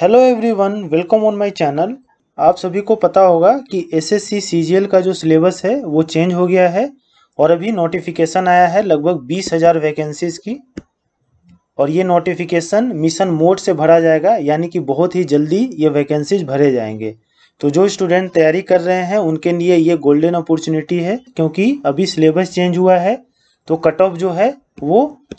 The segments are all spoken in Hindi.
hello everyone welcome on my channel आप सभी को पता होगा कि एसएससी सीजीएल का जो सिलेबस है वो चेंज हो गया है और अभी नोटिफिकेशन आया है लगभग बीस हज़ार वैकेंसीज की और ये नोटिफिकेशन मिशन मोड से भरा जाएगा यानी कि बहुत ही जल्दी ये वैकेंसीज भरे जाएंगे तो जो स्टूडेंट तैयारी कर रहे हैं उनके लिए ये गोल्डन अपॉर्चुनिटी है क्योंकि अभी सिलेबस चेंज हुआ है तो कट ऑफ जो है वो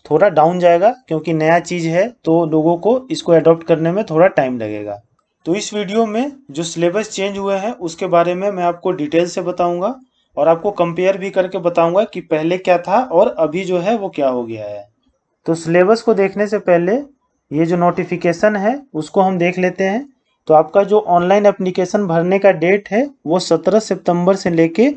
थोड़ा डाउन जाएगा क्योंकि नया चीज़ है तो लोगों को इसको अडॉप्ट करने में थोड़ा टाइम लगेगा तो इस वीडियो में जो सिलेबस चेंज हुए हैं उसके बारे में मैं आपको डिटेल से बताऊंगा और आपको कंपेयर भी करके बताऊंगा कि पहले क्या था और अभी जो है वो क्या हो गया है तो सिलेबस को देखने से पहले ये जो नोटिफिकेशन है उसको हम देख लेते हैं तो आपका जो ऑनलाइन एप्लीकेशन भरने का डेट है वो 17 सितंबर से लेके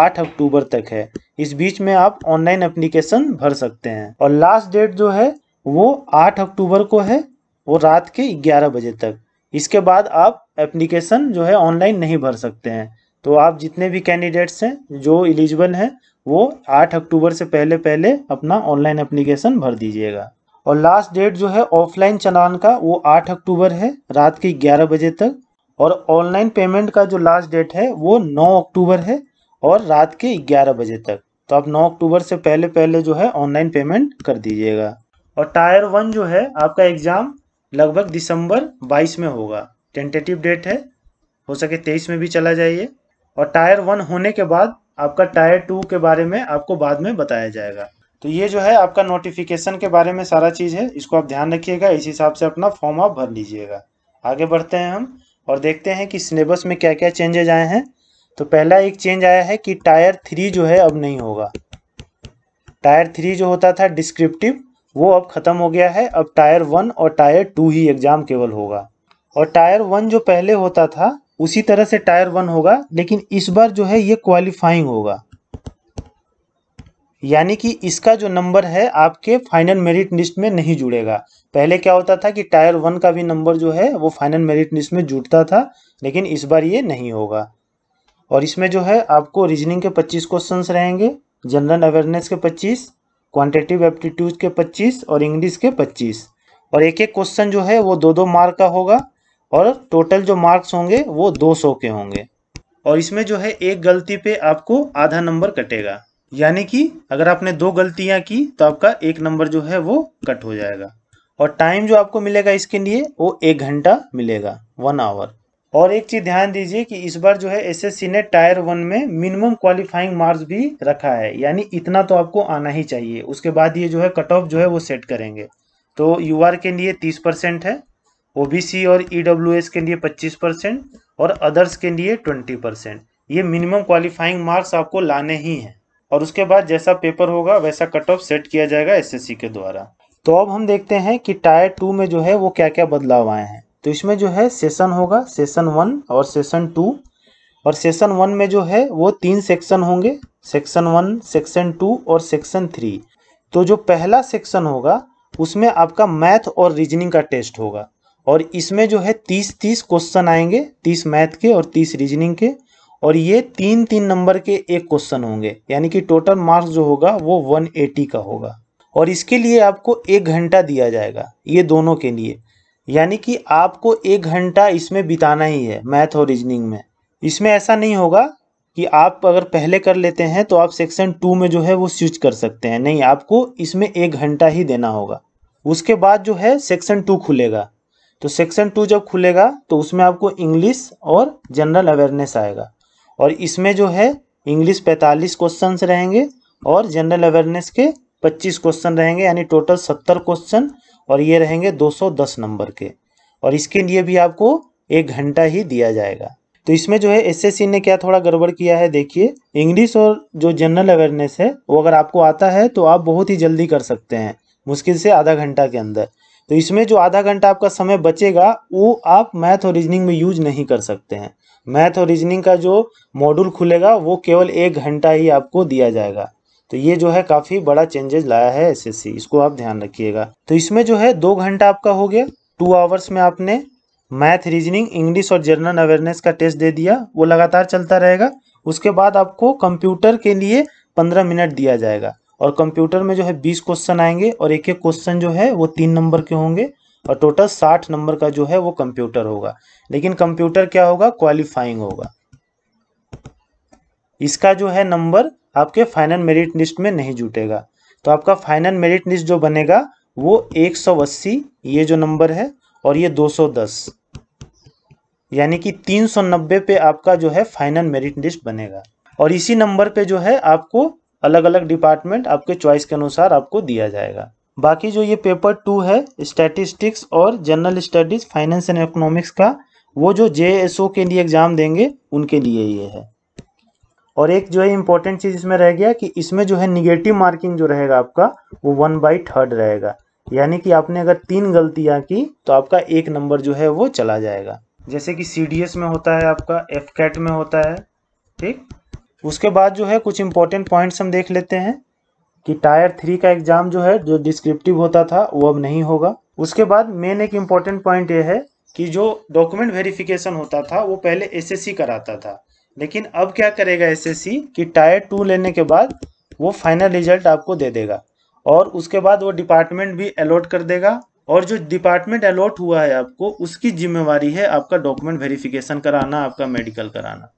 आठ अक्टूबर तक है इस बीच में आप ऑनलाइन एप्लीकेशन भर सकते हैं और लास्ट डेट जो है वो आठ अक्टूबर को है वो रात के ग्यारह बजे तक इसके बाद आप एप्लीकेशन जो है ऑनलाइन नहीं भर सकते हैं तो आप जितने भी कैंडिडेट्स हैं जो एलिजिबल हैं वो आठ अक्टूबर से पहले पहले अपना ऑनलाइन एप्लीकेशन भर दीजिएगा और लास्ट डेट जो है ऑफलाइन चलान का वो आठ अक्टूबर है रात के ग्यारह बजे तक और ऑनलाइन पेमेंट का जो लास्ट डेट है वो नौ अक्टूबर है और रात के 11 बजे तक तो आप 9 अक्टूबर से पहले पहले जो है ऑनलाइन पेमेंट कर दीजिएगा और टायर वन जो है आपका एग्ज़ाम लगभग दिसंबर 22 में होगा टेंटेटिव डेट है हो सके 23 में भी चला जाइए और टायर वन होने के बाद आपका टायर टू के बारे में आपको बाद में बताया जाएगा तो ये जो है आपका नोटिफिकेशन के बारे में सारा चीज़ है इसको आप ध्यान रखिएगा इस हिसाब से अपना फॉर्म आप भर लीजिएगा आगे बढ़ते हैं हम और देखते हैं कि सिलेबस में क्या क्या चेंजेज आए हैं तो पहला एक चेंज आया है कि टायर थ्री जो है अब नहीं होगा टायर थ्री जो होता था डिस्क्रिप्टिव वो अब ख़त्म हो गया है अब टायर वन और टायर टू ही एग्ज़ाम केवल होगा और टायर वन जो पहले होता था उसी तरह से टायर वन होगा लेकिन इस बार जो है ये क्वालिफाइंग होगा यानी कि इसका जो नंबर है आपके फाइनल मेरिट लिस्ट में नहीं जुड़ेगा पहले क्या होता था कि टायर वन का भी नंबर जो है वो फाइनल मेरिट लिस्ट में जुड़ता था लेकिन इस बार ये नहीं होगा और इसमें जो है आपको रीजनिंग के 25 क्वेश्चंस रहेंगे जनरल अवेयरनेस के 25 क्वांटिटिव एप्टीट्यूड के 25 और इंग्लिश के 25 और एक एक क्वेश्चन जो है वो दो दो मार्क का होगा और टोटल जो मार्क्स होंगे वो सौ के होंगे और इसमें जो है एक गलती पे आपको आधा नंबर कटेगा यानी कि अगर आपने दो गलतियां की तो आपका एक नंबर जो है वो कट हो जाएगा और टाइम जो आपको मिलेगा इसके लिए वो एक घंटा मिलेगा वन आवर और एक चीज ध्यान दीजिए कि इस बार जो है एसएससी ने टायर वन में मिनिमम क्वालिफाइंग मार्क्स भी रखा है यानी इतना तो आपको आना ही चाहिए उसके बाद ये जो है कट ऑफ जो है वो सेट करेंगे तो यू के लिए तीस परसेंट है ओबीसी और ईडब्ल्यूएस e के लिए पच्चीस परसेंट और अदर्स के लिए ट्वेंटी परसेंट ये मिनिमम क्वालिफाइंग मार्क्स आपको लाने ही हैं और उसके बाद जैसा पेपर होगा वैसा कट ऑफ सेट किया जाएगा एस के द्वारा तो अब हम देखते हैं कि टायर टू में जो है वो क्या क्या बदलाव आए हैं तो इसमें जो है सेशन होगा सेशन वन और सेशन टू और सेशन वन में जो है वो तीन सेक्शन होंगे सेक्शन वन सेक्शन टू और सेक्शन थ्री तो जो पहला सेक्शन होगा उसमें आपका मैथ और रीजनिंग का टेस्ट होगा और इसमें जो है तीस तीस क्वेश्चन आएंगे तीस मैथ के और तीस रीजनिंग के और ये तीन तीन नंबर के एक क्वेश्चन होंगे यानी कि टोटल मार्क्स जो होगा वो 180 का होगा और इसके लिए आपको एक घंटा दिया जाएगा ये दोनों के लिए यानी कि आपको एक घंटा इसमें बिताना ही है मैथ और रीजनिंग में इसमें ऐसा नहीं होगा कि आप अगर पहले कर लेते हैं तो आप सेक्शन टू में जो है वो स्विच कर सकते हैं नहीं आपको इसमें एक घंटा ही देना होगा उसके बाद जो है सेक्शन टू खुलेगा तो सेक्शन टू जब खुलेगा तो उसमें आपको इंग्लिश और जनरल अवेयरनेस आएगा और इसमें जो है इंग्लिश पैंतालीस क्वेश्चन रहेंगे और जनरल अवेयरनेस के पच्चीस क्वेश्चन रहेंगे यानी टोटल सत्तर क्वेश्चन और ये रहेंगे 210 नंबर के और इसके लिए भी आपको एक घंटा ही दिया जाएगा तो इसमें जो है एसएससी ने क्या थोड़ा गड़बड़ किया है देखिए इंग्लिश और जो जनरल अवेयरनेस है वो अगर आपको आता है तो आप बहुत ही जल्दी कर सकते हैं मुश्किल से आधा घंटा के अंदर तो इसमें जो आधा घंटा आपका समय बचेगा वो आप मैथ और रीजनिंग में यूज नहीं कर सकते हैं मैथ और रीजनिंग का जो मॉड्यूल खुलेगा वो केवल एक घंटा ही आपको दिया जाएगा तो ये जो है काफ़ी बड़ा चेंजेस लाया है एसएससी इसको आप ध्यान रखिएगा तो इसमें जो है दो घंटा आपका हो गया टू आवर्स में आपने मैथ रीजनिंग इंग्लिश और जर्नल अवेयरनेस का टेस्ट दे दिया वो लगातार चलता रहेगा उसके बाद आपको कंप्यूटर के लिए पंद्रह मिनट दिया जाएगा और कंप्यूटर में जो है बीस क्वेश्चन आएंगे और एक एक क्वेश्चन जो है वो तीन नंबर के होंगे और टोटल साठ नंबर का जो है वो कंप्यूटर होगा लेकिन कंप्यूटर क्या होगा क्वालिफाइंग होगा इसका जो है नंबर आपके फाइनल मेरिट लिस्ट में नहीं जुटेगा तो आपका फाइनल मेरिट लिस्ट जो बनेगा वो 180 ये जो नंबर है और ये 210 यानी कि 390 पे आपका जो है फाइनल मेरिट लिस्ट बनेगा और इसी नंबर पे जो है आपको अलग अलग डिपार्टमेंट आपके चॉइस के अनुसार आपको दिया जाएगा बाकी जो ये पेपर टू है स्टैटिस्टिक्स और general studies finance and economics का वो जो जे के लिए एग्ज़ाम देंगे उनके लिए ये है और एक जो है इंपॉर्टेंट चीज़ इसमें रह गया कि इसमें जो है निगेटिव मार्किंग जो रहेगा आपका वो वन बाई थर्ड रहेगा यानी कि आपने अगर तीन गलतियां की तो आपका एक नंबर जो है वो चला जाएगा जैसे कि सी में होता है आपका एफ कैट में होता है ठीक उसके बाद जो है कुछ इंपॉर्टेंट पॉइंट्स हम देख लेते हैं कि टायर थ्री का एग्जाम जो है जो डिस्क्रिप्टिव होता था वो अब नहीं होगा उसके बाद मेन एक इम्पॉर्टेंट पॉइंट ये है कि जो डॉक्यूमेंट वेरिफिकेशन होता था वो पहले एसएससी कराता था लेकिन अब क्या करेगा एसएससी कि टायर टू लेने के बाद वो फाइनल रिजल्ट आपको दे देगा और उसके बाद वो डिपार्टमेंट भी अलॉट कर देगा और जो डिपार्टमेंट अलॉट हुआ है आपको उसकी जिम्मेवारी है आपका डॉक्यूमेंट वेरिफिकेशन कराना आपका मेडिकल कराना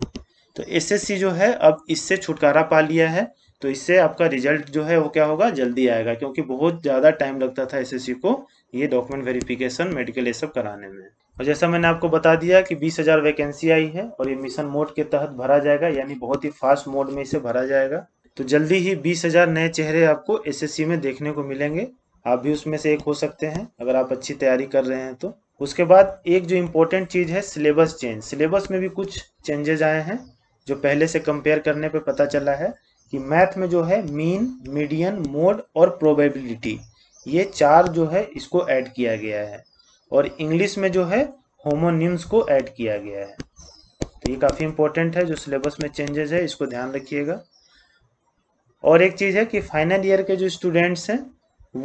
तो एसएससी जो है अब इससे छुटकारा पा लिया है तो इससे आपका रिजल्ट जो है वो क्या होगा जल्दी आएगा क्योंकि बहुत ज़्यादा टाइम लगता था एसएससी को ये डॉक्यूमेंट वेरिफिकेशन मेडिकल ये सब कराने में और जैसा मैंने आपको बता दिया कि बीस हजार वैकेंसी आई है और ये मिशन मोड के तहत भरा जाएगा यानी बहुत ही फास्ट मोड में इसे भरा जाएगा तो जल्दी ही बीस हजार नए चेहरे आपको एसएससी में देखने को मिलेंगे आप भी उसमें से एक हो सकते हैं अगर आप अच्छी तैयारी कर रहे हैं तो उसके बाद एक जो इम्पोर्टेंट चीज़ है सिलेबस चेंज सिलेबस में भी कुछ चेंजेज आए हैं जो पहले से कंपेयर करने पर पता चला है कि मैथ में जो है मीन मीडियन मोड और प्रोबेबिलिटी ये चार जो है इसको ऐड किया गया है और इंग्लिश में जो है होमोनिम्स को ऐड किया गया है तो ये काफ़ी इंपॉर्टेंट है जो सिलेबस में चेंजेस है इसको ध्यान रखिएगा और एक चीज़ है कि फाइनल ईयर के जो स्टूडेंट्स हैं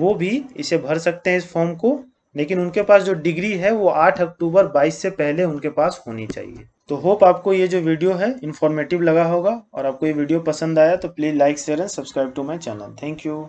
वो भी इसे भर सकते हैं इस फॉर्म को लेकिन उनके पास जो डिग्री है वो 8 अक्टूबर 22 से पहले उनके पास होनी चाहिए तो होप आपको ये जो वीडियो है इन्फॉर्मेटिव लगा होगा और आपको ये वीडियो पसंद आया तो please like share and subscribe to my channel thank you